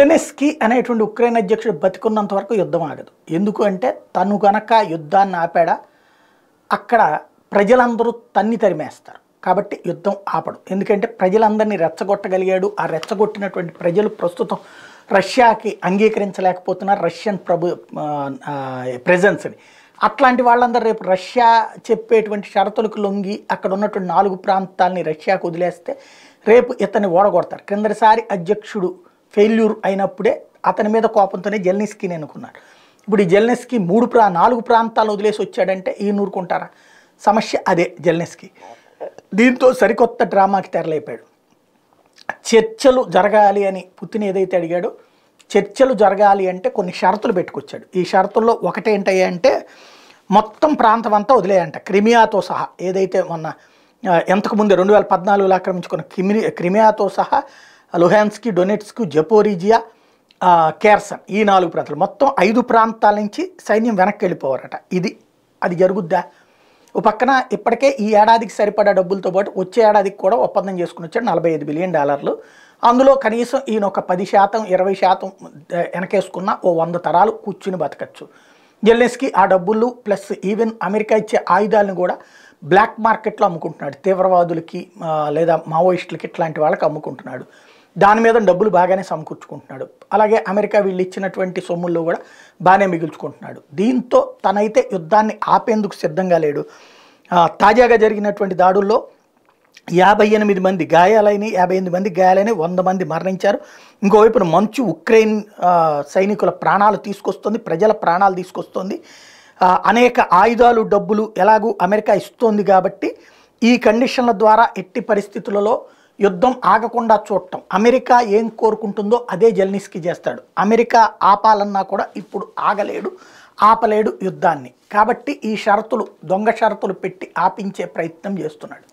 జెలెనెస్కి అనేటువంటి ఉక్రెయిన్ అధ్యక్షుడు బతికున్నంత వరకు యుద్ధం ఆగదు ఎందుకు అంటే తను గనక యుద్ధాన్ని ఆపాడా అక్కడ ప్రజలందరూ తన్ని తరిమేస్తారు కాబట్టి యుద్ధం ఆపడు ఎందుకంటే ప్రజలందరినీ రెచ్చగొట్టగలిగాడు ఆ రెచ్చగొట్టినటువంటి ప్రజలు ప్రస్తుతం రష్యాకి అంగీకరించలేకపోతున్నారు రష్యన్ ప్రభు ప్రెజెన్స్ని అట్లాంటి వాళ్ళందరూ రేపు రష్యా చెప్పేటువంటి షరతులకు లొంగి అక్కడ ఉన్నటువంటి నాలుగు ప్రాంతాలని రష్యాకు వదిలేస్తే రేపు ఇతన్ని ఓడగొడతారు క్రిందటిసారి అధ్యక్షుడు ఫెయిల్యూర్ అయినప్పుడే అతని మీద కోపంతోనే నేను అనుకున్నాడు ఇప్పుడు ఈ జెల్నెస్కి మూడు ప్రా నాలుగు ప్రాంతాలు వదిలేసి వచ్చాడంటే ఈ నూరుకుంటారా సమస్య అదే జెల్నెస్కి దీంతో సరికొత్త డ్రామాకి తెరలేపాడు చర్చలు జరగాలి అని పుత్తిని ఏదైతే అడిగాడో చర్చలు జరగాలి అంటే కొన్ని షరతులు పెట్టుకొచ్చాడు ఈ షరతుల్లో ఒకటేంటంటే మొత్తం ప్రాంతం అంతా వదిలేయంట క్రిమియాతో సహా ఏదైతే మొన్న ఎంతకుముందు రెండు వేల పద్నాలుగులో ఆక్రమించుకున్న క్రిమి క్రిమియాతో సహా లుహాన్స్కి డొనెట్స్కు జపోరిజియా కేర్సన్ ఈ నాలుగు ప్రాంతాలు మొత్తం ఐదు ప్రాంతాల నుంచి సైన్యం వెనక్కి వెళ్ళిపోవారట ఇది అది జరుగుద్దా ఓ పక్కన ఇప్పటికే ఈ ఏడాదికి సరిపడా డబ్బులతో పాటు వచ్చే ఏడాదికి కూడా ఒప్పందం చేసుకుని వచ్చాడు నలభై ఐదు బిలియన్ డాలర్లు అందులో కనీసం ఈయన ఒక పది శాతం ఇరవై శాతం వెనకేసుకున్న ఓ వంద తరాలు కూర్చుని బతకచ్చు జెల్లెస్కి ఆ డబ్బులు ప్లస్ ఈవెన్ అమెరికా ఇచ్చే ఆయుధాలను కూడా బ్లాక్ మార్కెట్లో అమ్ముకుంటున్నాడు తీవ్రవాదులకి లేదా మావోయిస్టులకి ఇట్లాంటి వాళ్ళకి అమ్ముకుంటున్నాడు దాని మీద డబ్బులు బాగానే సమకూర్చుకుంటున్నాడు అలాగే అమెరికా వీళ్ళు ఇచ్చినటువంటి సొమ్ముల్లో కూడా బాగానే మిగుల్చుకుంటున్నాడు దీంతో తనైతే యుద్ధాన్ని ఆపేందుకు సిద్ధంగా లేడు తాజాగా జరిగినటువంటి దాడుల్లో యాభై ఎనిమిది మంది గాయాలైన యాభై ఎనిమిది మంది గాయాలైన వంద మంది మరణించారు ఇంకోవైపున మంచు ఉక్రెయిన్ సైనికుల ప్రాణాలు తీసుకొస్తుంది ప్రజల ప్రాణాలు తీసుకొస్తుంది అనేక ఆయుధాలు డబ్బులు ఎలాగూ అమెరికా ఇస్తోంది కాబట్టి ఈ కండిషన్ల ద్వారా ఎట్టి పరిస్థితులలో యుద్ధం ఆగకుండా చూడటం అమెరికా ఏం కోరుకుంటుందో అదే జెల్నిస్కి చేస్తాడు అమెరికా ఆపాలన్నా కూడా ఇప్పుడు ఆగలేడు ఆపలేడు యుద్ధాన్ని కాబట్టి ఈ షరతులు దొంగ షరతులు పెట్టి ఆపించే ప్రయత్నం చేస్తున్నాడు